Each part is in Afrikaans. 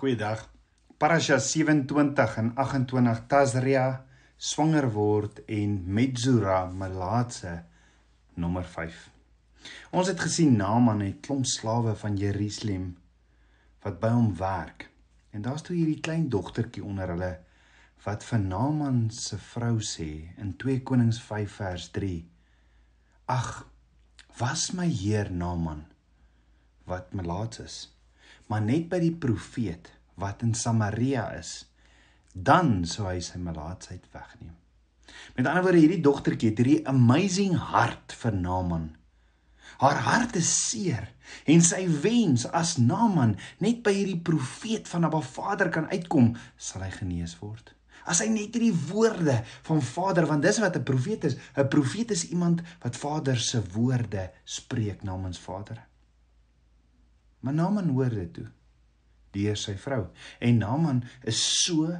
Goeiedag. Parasha 27 en 28 Tazria swanger word en Metzura Malaatse nommer 5. Ons het gesien Naaman het klomp slawe van Jerusalem wat by hom werk. En daar's toe hierdie klein dogtertjie onder hulle wat vir Naaman se vrou sê in 2 Konings 5 vers 3. Ag, was my heer Naaman wat Malaats is maar net by die profeet wat in Samaria is, dan sou hy sy melaatsheid wegneem. Met ander woorde, hierdie dogtertjie het hierdie amazing hart vir Naaman. Haar hart is seer en sy wens as Naaman net by hierdie profeet van Abba Vader kan uitkom, sal hy genees word. As hy net hierdie woorde van Vader, want dis wat 'n profeet is, 'n profeet is iemand wat Vader se woorde spreek namens Vader. Maar Naaman hoor dit toe deur sy vrou. En Naaman is so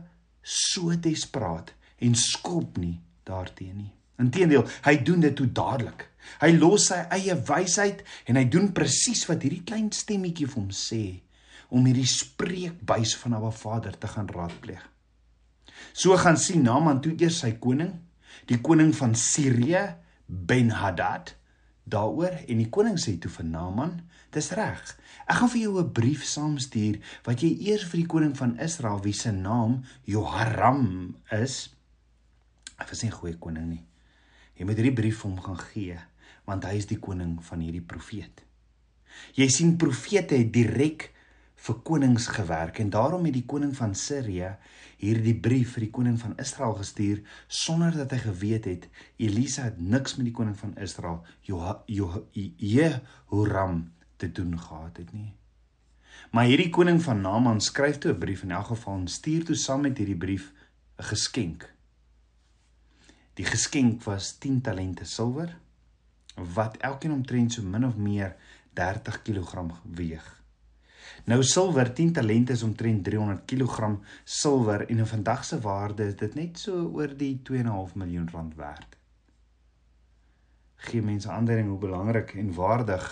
so desperaat en skop nie daarteen nie. Inteendeel, hy doen dit toe dadelik. Hy los sy eie wysheid en hy doen presies wat hierdie klein stemmetjie vir hom sê om hierdie spreekbuis van Abba Vader te gaan raadpleeg. So gaan sien Naaman toe eers sy koning, die koning van Sirië, Ben-Hadad, daaroor en die koning sê toe vir Naaman: "Dis reg. Ek gaan vir jou 'n brief saamstuur wat jy eers vir die koning van Israel, wie se naam Joharam is, of is nie 'n goeie koning nie. Jy moet hierdie brief vir hom gaan gee, want hy is die koning van hierdie profeet." Jy sien profete het direk vir konings gewerk en daarom het die koning van Sirië hierdie brief vir die koning van Israel gestuur sonder dat hy geweet het Elisa het niks met die koning van Israel Jehoram te doen gehad het nie. Maar hierdie koning van Naaman skryf toe 'n brief in elk geval en stuur toe saam met hierdie brief 'n geskenk. Die geskenk was 10 talente silwer wat elkeen omtrent so min of meer 30 kg weeg. Nou silwer 10 talente is omtrent 300 kg silwer en in vandag se waarde is dit net so oor die 2.5 miljoen rand werd. Gee mense aandering hoe belangrik en waardig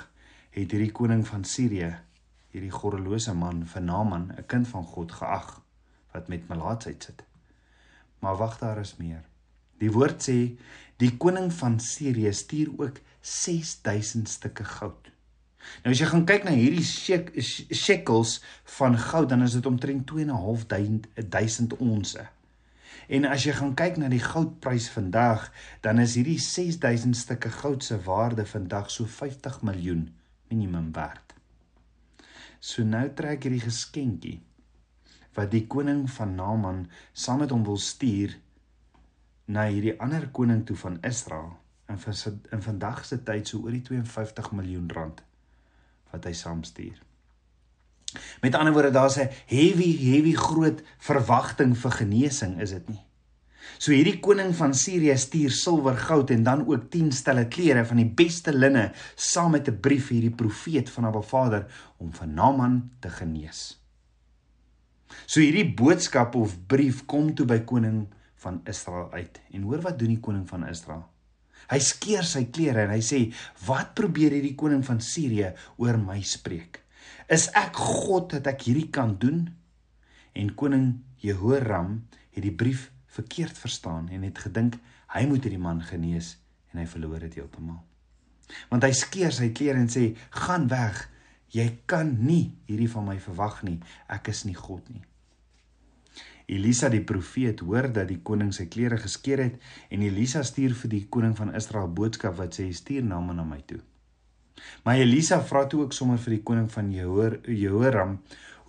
het hierdie koning van Sirië, hierdie goddelose man van Naaman, 'n kind van God geag wat met malaatsheid sit. Maar wag daar is meer. Die woord sê die koning van Sirië stuur ook 6000 stukke goud Nou as jy gaan kyk na hierdie shekels van goud, dan is dit omtrent 2.500 eh, onsse. En as jy gaan kyk na die goudprys vandag, dan is hierdie 6000 stukke goud se waarde vandag so 50 miljoen minimum werd. So nou trek hierdie geskenkie wat die koning van Naaman saam met hom wil stuur na hierdie ander koning toe van Israel in in vandag se tyd so oor die 52 miljoen rand wat hy saamstuur. Met ander woorde, daar's 'n heavy heavy groot verwagting vir genesing, is dit nie? So hierdie koning van Sirië stuur silwer, goud en dan ook 10 stelle klere van die beste linne saam met 'n brief vir hierdie profeet van Abba Vader om van Naaman te genees. So hierdie boodskap of brief kom toe by koning van Israel uit. En hoor wat doen die koning van Israel? Hy skeer sy klere en hy sê: "Wat probeer hierdie koning van Sirië oor my spreek? Is ek God dat ek hierdie kan doen?" En koning Jehoram het die brief verkeerd verstaan en het gedink hy moet hierdie man genees en hy verloor dit heeltemal. Want hy skeer sy klere en sê: "Gaan weg. Jy kan nie hierdie van my verwag nie. Ek is nie God nie." Elisa die profeet hoor dat die koning sy klere geskeur het en Elisa stuur vir die koning van Israel boodskap wat sê stuur na my na my toe. Maar Elisa vra toe ook sommer vir die koning van Jehor Jehoram,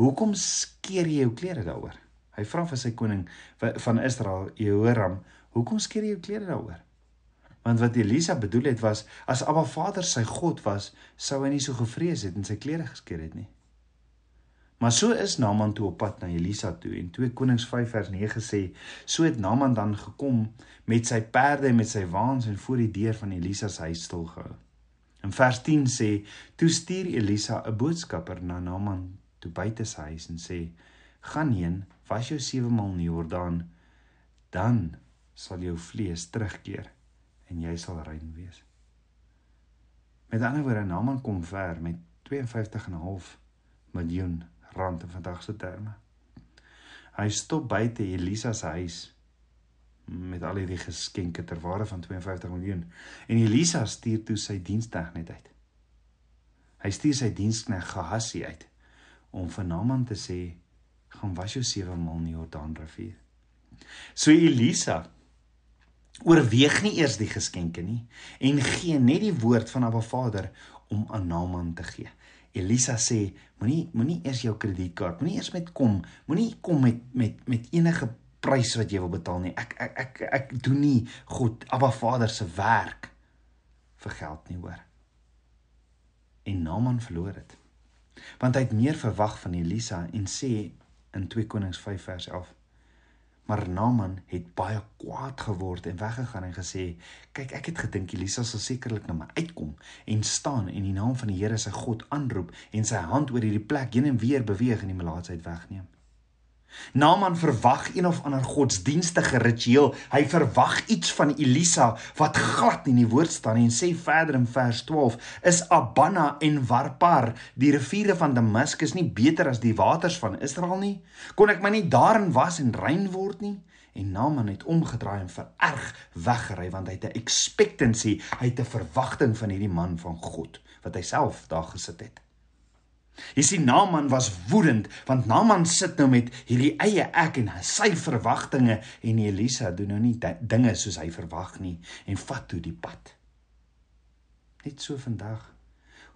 "Hoekom skeer jy jou klere daaroor?" Hy vra vir sy koning van Israel Jehoram, "Hoekom skeer jy jou klere daaroor?" Want wat Elisa bedoel het was as Abba Vader sy God was, sou hy nie so gevrees het en sy klere geskeur het nie. Maar so is Naaman toe op pad na Elisa toe en 2 Konings 5 vers 9 sê so het Naaman dan gekom met sy perde en met sy waans en voor die deur van Elisa se huis stil gehou. In vers 10 sê toe stuur Elisa 'n boodskapper na Naaman toe buite sy huis en sê gaan heen was jou sewe maal in die Jordaan dan sal jou vlees terugkeer en jy sal rein wees. Met ander woorde Naaman kom ver met 52 en 'n half miljoen rand in vandag se terme. Hy stop buite Elisa se huis met al die geskenke ter waarde van 52 miljoen en Elisa stuur toe sy diensknegt net uit. Hy stuur sy diensknegt Gehassie uit om vir Naaman te sê gaan was jou sewe maal in die Jordaanrivier. So Elisa oorweeg nie eers die geskenke nie en gee net die woord van haar Vader om aan Naaman te gee. Elisa sê moenie moenie eers jou kredietkaart moenie eers met kom moenie kom met met met enige prys wat jy wil betaal nie ek ek ek ek doen nie God Abba Vader se werk vir geld nie hoor en Naaman verloor dit want hy het meer verwag van Elisa en sê in 2 Konings 5 vers 11 Maar Naaman het baie kwaad geword en weggegaan en gesê: "Kyk, ek het gedink Elisa sal sekerlik na my uitkom en staan en die naam van die Here sy God aanroep en sy hand oor hierdie plek heen en weer beweeg en die malaatsheid wegneem." Naaman verwag een of ander godsdienstige ritueel. Hy verwag iets van Elisa wat glad nie in die woord staan nie en sê verder in vers 12: "Is Abana en Warpar, die riviere van Damaskus nie beter as die waters van Israel nie? Kon ek my nie daarin was en rein word nie?" En Naaman het omgedraai en vererg weggery want hy het 'n expectancy, hy het 'n verwagting van hierdie man van God wat hy self daar gesit het. Jy sien Naaman was woedend want Naaman sit nou met hierdie eie ek en sy verwagtinge en Elisa doen nou nie dinge soos hy verwag nie en vat toe die pad. Net so vandag.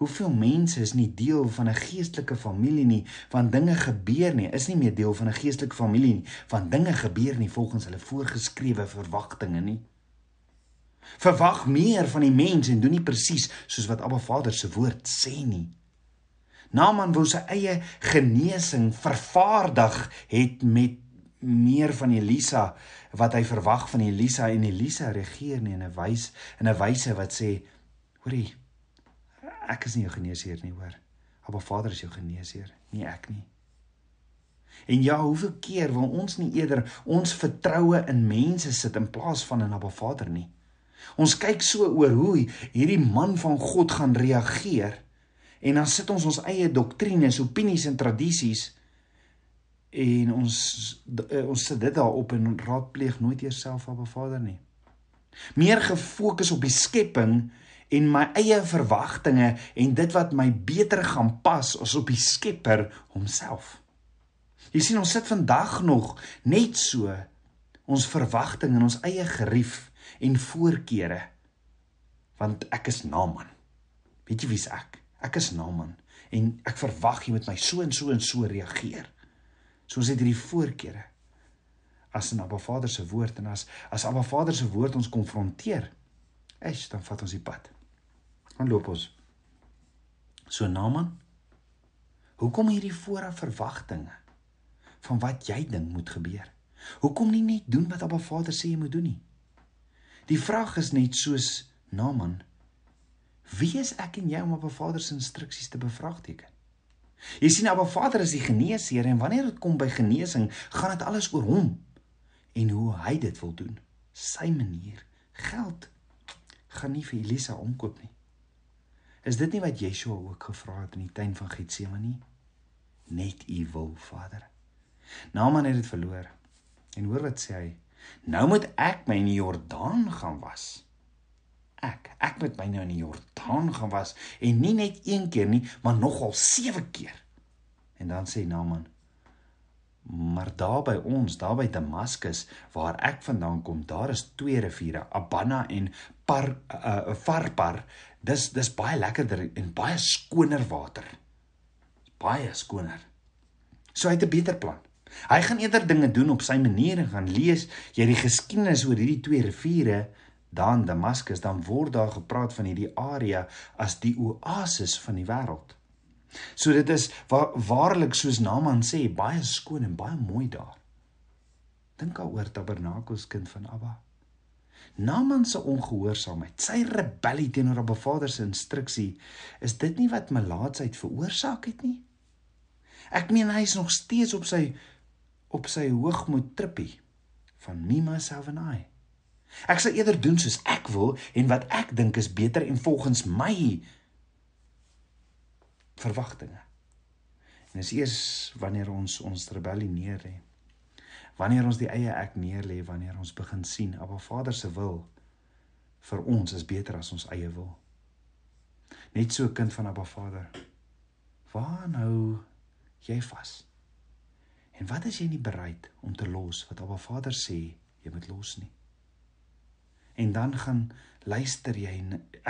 Hoeveel mense is nie deel van 'n geestelike familie nie want dinge gebeur nie, is nie meer deel van 'n geestelike familie nie want dinge gebeur nie volgens hulle voorgeskrewe verwagtinge nie. Verwag meer van die mens en doen nie presies soos wat Abba Vader se woord sê nie. Naaman wou sy eie genesing vervaardig het met meer van Elisa wat hy verwag van Elisa en Elisa regeer nie in 'n wys in 'n wyse wat sê hoorie ek is nie jou geneesheer nie hoor. Abba Vader is jou geneesheer, nie ek nie. En ja, hoeveel keer wil ons nie eerder ons vertroue in mense sit in plaas van in Abba Vader nie. Ons kyk so oor hoe hierdie man van God gaan reageer en dan sit ons ons eie doktrines, opinies en tradisies en ons eh, ons sit dit daarop en raadpleeg nooit eers self op 'n Vader nie. Meer gefokus op die skepping en my eie verwagtinge en dit wat my beter gaan pas as op die Skepper homself. Jy sien ons sit vandag nog net so ons verwagting en ons eie gerief en voorkeure want ek is naman. Weet jy wie's ek? Ek is Naaman en ek verwag jy met my so en so en so reageer. Soos het hierdie voorkeure as in Abba Vader se woord en as as Abba Vader se woord ons konfronteer, is dan vat ons die pad. Dan loop ons. So Naaman, hoekom hierdie vooraf verwagtinge van wat jy dink moet gebeur? Hoekom nie net doen wat Abba Vader sê jy moet doen nie? Die vraag is net soos Naaman, nou Wie is ek en jy om op 'n Vader se instruksies te bevraagteken? Jy sien, Abba Vader is die geneesheer en wanneer dit kom by genesing, gaan dit alles oor hom en hoe hy dit wil doen. Sy manier geld gaan nie vir Elisa omkoop nie. Is dit nie wat Yeshua ook gevra het in die tuin van Getsemane nie? Net u wil, Vader. Naaman het dit verloor. En hoor wat sê hy? Nou moet ek my in die Jordaan gaan was ek. Ek moet my nou in die Jordaan gaan was en nie net een keer nie, maar nogal sewe keer. En dan sê Naaman: Maar daar by ons, daar by Damaskus waar ek vandaan kom, daar is twee riviere, Abana en Par uh Farpar. Dis dis baie lekkerder en baie skoner water. Baie skoner. So hy het 'n beter plan. Hy gaan eerder dinge doen op sy manier en gaan lees hierdie geskiedenis oor hierdie twee riviere dan Damaskus, dan word daar gepraat van hierdie area as die oasis van die wêreld. So dit is waar, waarlik soos Naaman sê, baie skoon en baie mooi daar. Dink daaroor Tabernakels kind van Abba. Naaman se ongehoorsaamheid, sy rebellie teenoor op Vader se instruksie, is dit nie wat melaatsheid veroorsaak het nie? Ek meen hy is nog steeds op sy op sy hoogmoed trippie van Mima Selvenai. Ek sal eerder doen soos ek wil en wat ek dink is beter en volgens my verwagtinge. En dis eers wanneer ons ons rebellineer hè. Wanneer ons die eie ek neerlê, wanneer ons begin sien Abba Vader se wil vir ons is beter as ons eie wil. Net so kind van Abba Vader. Waar nou jy vas? En wat is jy nie bereid om te los wat Abba Vader sê jy moet los nie? en dan gaan luister jy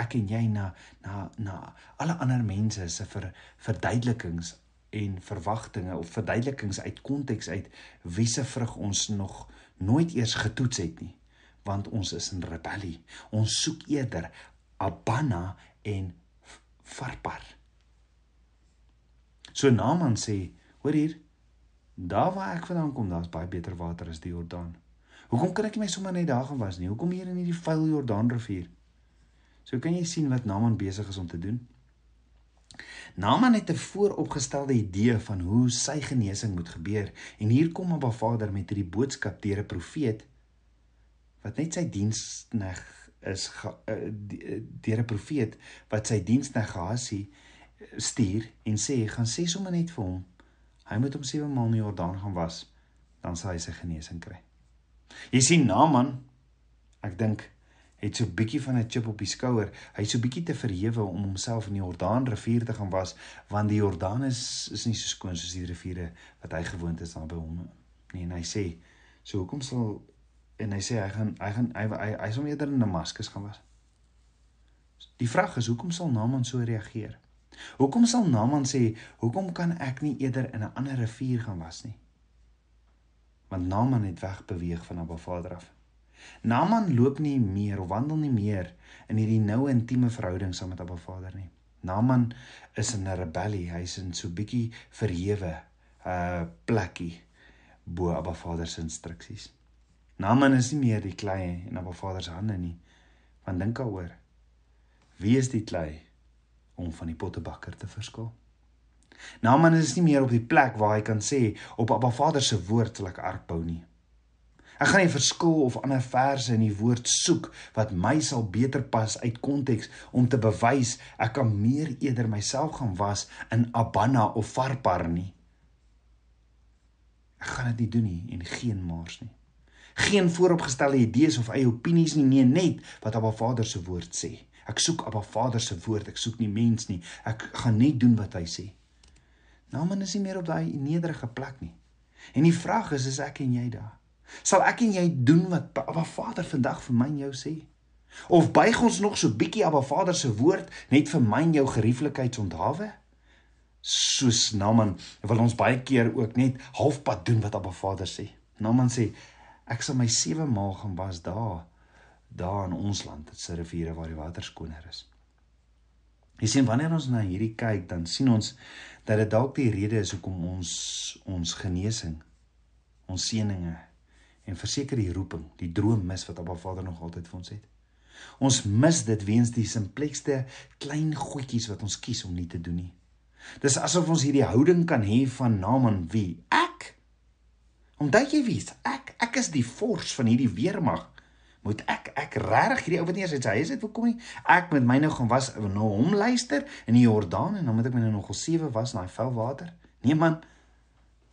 ek en jy na na na alle ander mense se ver, verduidelikings en verwagtinge of verduidelikings uit konteks uit wie se vrug ons nog nooit eers getoets het nie want ons is in rebellie ons soek eerder abanna en farpar so naman sê hoor hier daar waar ek vandaan kom daar's baie beter water as die Jordaan Hoekom kan ek nie my sommer net daar gaan was nie? Hoekom hier in hierdie vuil Jordaanrivier? So kan jy sien wat Naaman besig is om te doen. Naaman het 'n vooropgestelde idee van hoe sy genesing moet gebeur en hier kom Abba Vader met hierdie boodskap deur 'n profeet wat net sy diensneg is eh, eh, deur 'n profeet wat sy diensneg Gehasi stuur en sê gaan sê sommer net vir hom hy moet hom 7 maal in die Jordaan gaan was dan sal hy sy genesing kry. Jy sien Naaman, ek dink het so 'n bietjie van 'n chip op die skouer. Hy's so bietjie te verhewe om homself in die Jordaanrivier te gaan was, want die Jordaan is is nie so skoon soos die riviere wat hy gewoond is aan by hom nie. Nee, en hy sê, "So hoekom sal en hy sê hy gaan hy gaan hy hy, hy, hy sou eerder in Damascus gaan was." Die vraag is, hoekom sal Naaman so reageer? Hoekom sal Naaman sê, "Hoekom kan ek nie eerder in 'n ander rivier gaan was nie?" want Naaman het wegbeweeg van Abba Vader af. Naaman loop nie meer of wandel nie meer in hierdie nou intieme verhouding saam met Abba Vader nie. Naaman is in 'n rebellie, hy's in so bietjie verhewe 'n uh, eh, plekkie bo Abba Vader se instruksies. Naaman is nie meer die klei in Abba Vader se hande nie. Want dink daaroor. Wie is die klei om van die pottebakker te verskil? Naaman nou, is nie meer op die plek waar hy kan sê op Abba Vader se woord sal ek ark bou nie. Ek gaan nie verskil of ander verse in die woord soek wat my sal beter pas uit konteks om te bewys ek kan meer eerder myself gaan was in Abanna of Farpar nie. Ek gaan dit nie doen nie en geen maars nie. Geen vooropgestelde idees of eie opinies nie, nee net wat Abba Vader se woord sê. Ek soek Abba Vader se woord, ek soek nie mens nie. Ek gaan net doen wat hy sê. Naaman is nie meer op daai nederige plek nie. En die vraag is, is ek en jy daar? Sal ek en jy doen wat Abba Vader vandag vir my en jou sê? Of buig ons nog so bietjie Abba Vader se woord net vir my en jou gerieflikheid onthawe? Soos Naaman wil ons baie keer ook net halfpad doen wat Abba Vader sê. Naaman sê ek sal my sewe maal gaan was daar daar in ons land, dit se riviere waar die water skoner is. Jy sien wanneer ons na hierdie kyk, dan sien ons dat dit dalk die rede is hoekom ons ons genesing, ons seëninge en verseker die roeping, die droom mis wat Abba Vader nog altyd vir ons het. Ons mis dit weens die simpelste klein goedjies wat ons kies om nie te doen nie. Dis asof ons hierdie houding kan hê van naam en wie? Ek. Omdat jy weet, ek ek is die fors van hierdie weermag moet ek ek regtig hierdie ou wat nie eens uit sy huis uit wil kom nie. Ek met my nou gaan was na hom luister in die Jordaan en dan moet ek my nou nogal sewe was in daai vuil water. Nee man.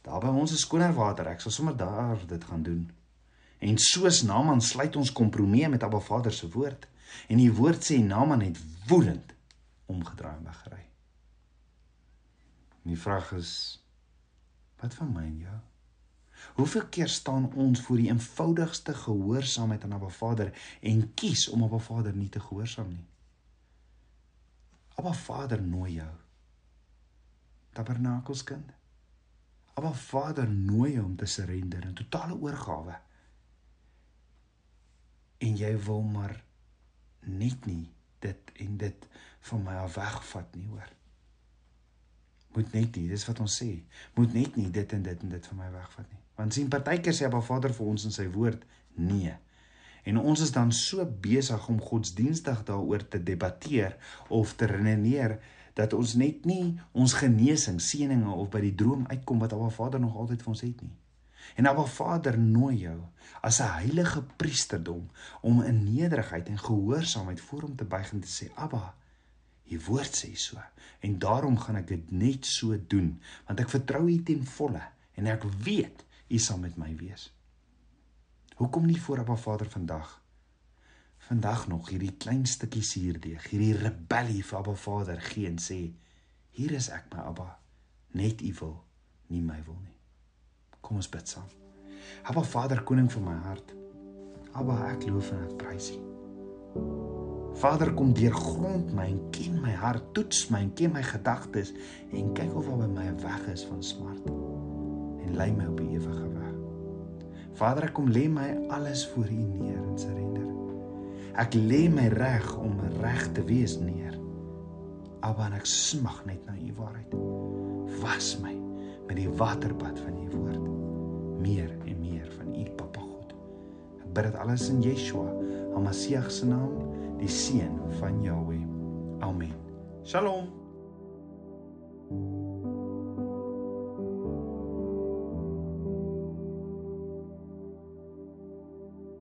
Daar by ons is skoner water. Ek sal sommer daar dit gaan doen. En soos Naaman sluit ons kompromie met Abba Vader se woord en die woord sê Naaman het woedend omgedraai en weggery. Die vraag is wat van my en jou? Ja? Hoeveel keer staan ons voor die eenvoudigste gehoorsaamheid aan 'n Aba Vader en kies om Aba Vader nie te gehoorsaam nie? Aba Vader nooi jou. Tabernakelskind. Aba Vader nooi jou om te surrender in totale oorgawe. En jy wil maar net nie dit en dit van my af wegvat nie, hoor. Moet net nie, dis wat ons sê. Moet net nie dit en dit en dit van my wegvat nie. Want sien partykeer sê Abba Vader vir ons in sy woord nee. En ons is dan so besig om godsdienstig daaroor te debatteer of te redeneer dat ons net nie ons genesing, seëninge of by die droom uitkom wat Abba Vader nog altyd vir ons het nie. En Abba Vader nooi jou as 'n heilige priesterdom om in nederigheid en gehoorsaamheid voor hom te buig en te sê Abba, u woord sê so en daarom gaan ek dit net so doen want ek vertrou u ten volle en ek weet U sal met my wees. Hoekom nie voor Abba Vader vandag? Vandag nog hierdie klein stukkie suurdeeg, hierdie rebellie vir Abba Vader gee en sê: Hier is ek, my Abba, net U wil, nie my wil nie. Kom ons bid saam. Abba Vader, koning van my hart. Abba, ek loof en ek prys U. Vader, kom deurgrond my en ken my hart, toets my en ken my gedagtes en kyk of daar by my 'n weg is van smart en lei my op die ewige weg. Vader, ek kom lê my alles voor U neer en surrender. Ek lê my reg om reg te wees neer. Abba, ek smag net na U waarheid. Was my met die waterpad van U woord. Meer en meer van U, Papa God. Ek bid dit alles in Yeshua, Hamasiach se naam, die seun van Jahweh. Amen. Shalom.